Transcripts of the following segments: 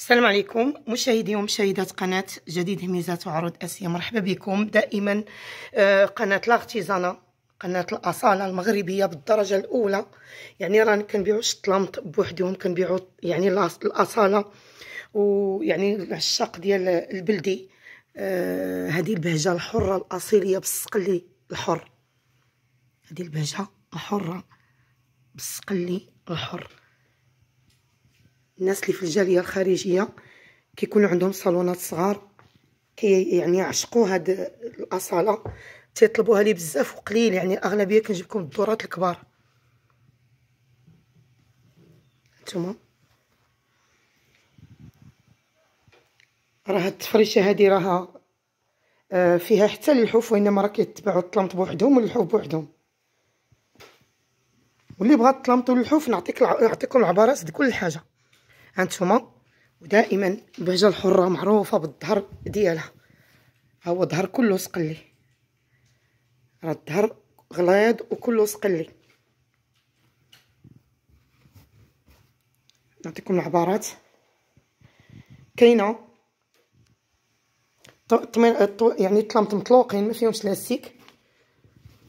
السلام عليكم مشاهدي ومشاهدات قناة جديد هميزات وعروض آسيا مرحبا بكم دائما آه، قناة لاغتيزانا قناة الأصالة المغربية بالدرجة الأولى يعني راني كنبيعو الشطلمط بوحدهم كنبيعو يعني الأصالة ويعني العشاق ديال البلدي آه، هذه البهجة الحرة الأصيلية بالسقلي الحر هذه البهجة الحرة بالسقلي الحر الناس اللي في الجاليه الخارجيه كيكون عندهم صالونات صغار كي يعني يعشقوا هاد الاصاله تيطلبوها لي بزاف وقليل يعني الاغلبيه كنجيب لكم الدورات الكبار نتوما راه التفريشه هذه راها آه، فيها حتى اللحوف وانما راه كيتباعوا الطلمط بوحدهم واللحوف بوحدهم واللي بغى الطلمط والحوف نعطيك نعطيكم العبارات ديال كل حاجه هانتوما ودائما البهجه الحره معروفه بالظهر ديالها ها هو الظهر كله سقلي راه الظهر غليظ وكله سقلي نعطيكم العبارات كاينه يعني طلامط مطلوقين ما فيهمش لاستيك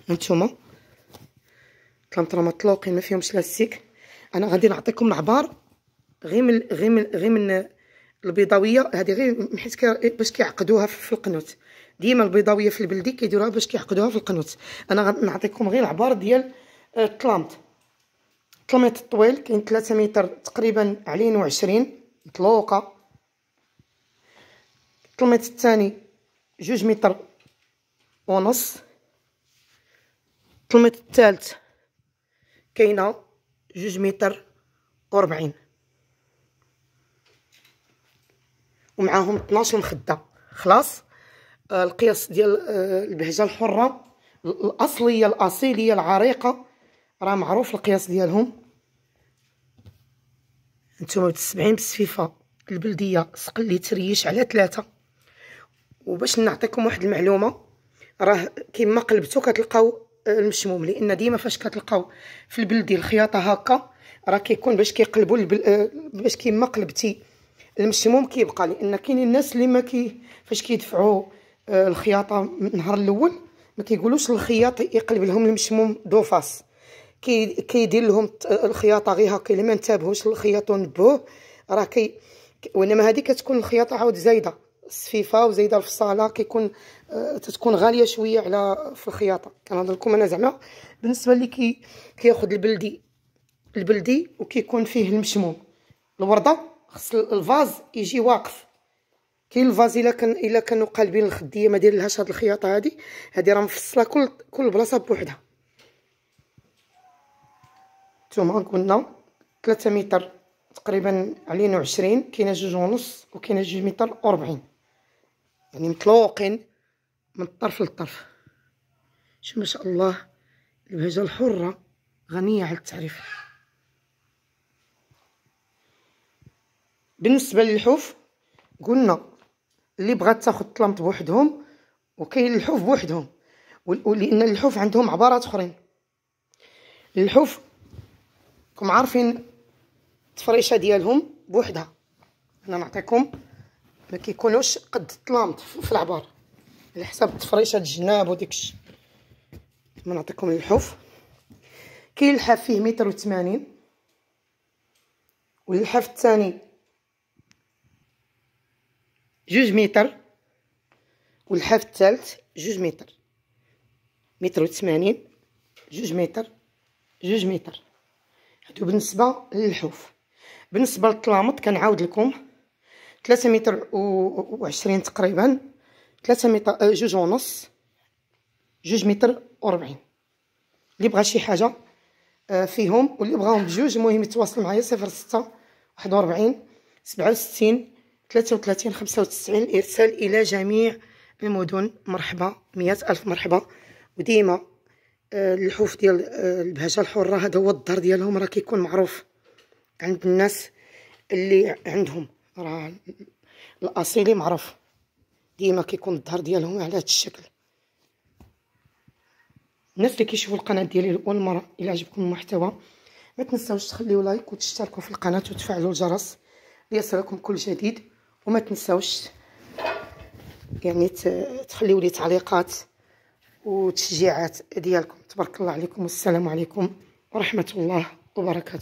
هانتوما طلامط راه مطلوقين ما فيهمش لاستيك انا غادي نعطيكم العبار غير من غير من غير من البيضاويه هذه غير حيت باش كيعقدوها في القنوت ديما البيضاويه في البلدي كيديروها باش كيعقدوها في القنوت انا غنعطيكم غير العبار ديال الطلامط آه، الطلامط الطويل كاين 3 متر تقريبا علين وعشرين مطلوقه الطلامط الثاني جوج متر ونص الطلامط الثالث كاينه جوج متر وربعين ومعاهم 12 مخده خلاص آه القياس ديال آه البهجه الحره الاصليه الاصيليه العريقه راه معروف القياس ديالهم نتوما ب 70 البلديه سقل لي تريش على ثلاثة وباش نعطيكم واحد المعلومه راه كيما قلبتو كتلقاو آه، المشموم لان ديما فاش كتلقاو في البلدي الخياطه هكا راه كيكون باش كيقلبوا البل... آه، باش كيما قلبتي المسموم كيبقى لان كاينين الناس اللي ما كي فاش كيدفعوا آه، الخياطه من النهار الاول ما كيقولوش الخياط يقلب لهم المسموم دوفاس كي كيدير لهم الخياطه غير هكا اللي ما انتبهوش للخياط ونبهوه راه كي وانما هذه كتكون الخياطه عاود زايده سفيفه وزايده الفصاله كيكون آه تتكون غاليه شويه على في الخياطه كنهضر لكم انا زعما بالنسبه اللي كي كياخذ البلدي البلدي وكيكون فيه المشموم الورده خص الفاز يجي واقف كاين الفاز الا كان الا كانوا قالبين الخديه ما داير لهاش هاد الخياطه هادي هادي راه مفصله كل كل بلاصه بوحدها نتوما قلنا 3 متر تقريبا علينا وعشرين كاينه جوج ونص وكاينه جوج متر وربعين يعني مطلوقين من الطرف للطرف شو ما شاء الله البهجه الحره غنيه على التعريف بالنسبه للحوف قلنا اللي بغات تاخذ الطلمط بوحدهم وكاين الحوف بوحدهم لان الحوف عندهم عبارات اخرين الحوف كم عارفين التفريشه ديالهم بوحدها انا نعطيكم ما كيكونوش قد الطلامط في العبار على حساب التفريشه الجناب وديكش ما نعطيكم الحوف كاين الحاف فيه متر وثمانين واللحاف الثاني جوج متر والحاف الثالث جوج متر متر وثمانين جوج متر جوج متر هادو بالنسبه للحوف بالنسبه للطلامط كنعاود لكم ثلاثة متر وعشرين تقريبا ثلاثة متر آه، جوج ونص جوج متر وربعين اللي بغى شي حاجه آه، فيهم واللي بغاهم بجوج المهم يتواصل معايا صفر ستة واحد وربعين سبعة وستين 33 95 إرسال إلى جميع المدن مرحبا مئة ألف مرحبا وديما آه، الحوف ديال آه، البهجة الحرة هذا هو الدار ديالهم راه كيكون معروف عند الناس اللي عندهم راه الأصيلي معروف ديما كيكون الدار ديالهم على هذا الشكل الناس اللي كيشوفوا القناة ديالي لأول مرة إلا عجبكم المحتوى ما تنساوش تخليو لايك وتشتركوا في القناة وتفعلوا الجرس ليصلكم كل جديد وما تنساوش يعني تخليو لي تعليقات وتشجيعات ديالكم تبارك الله عليكم والسلام عليكم ورحمه الله وبركاته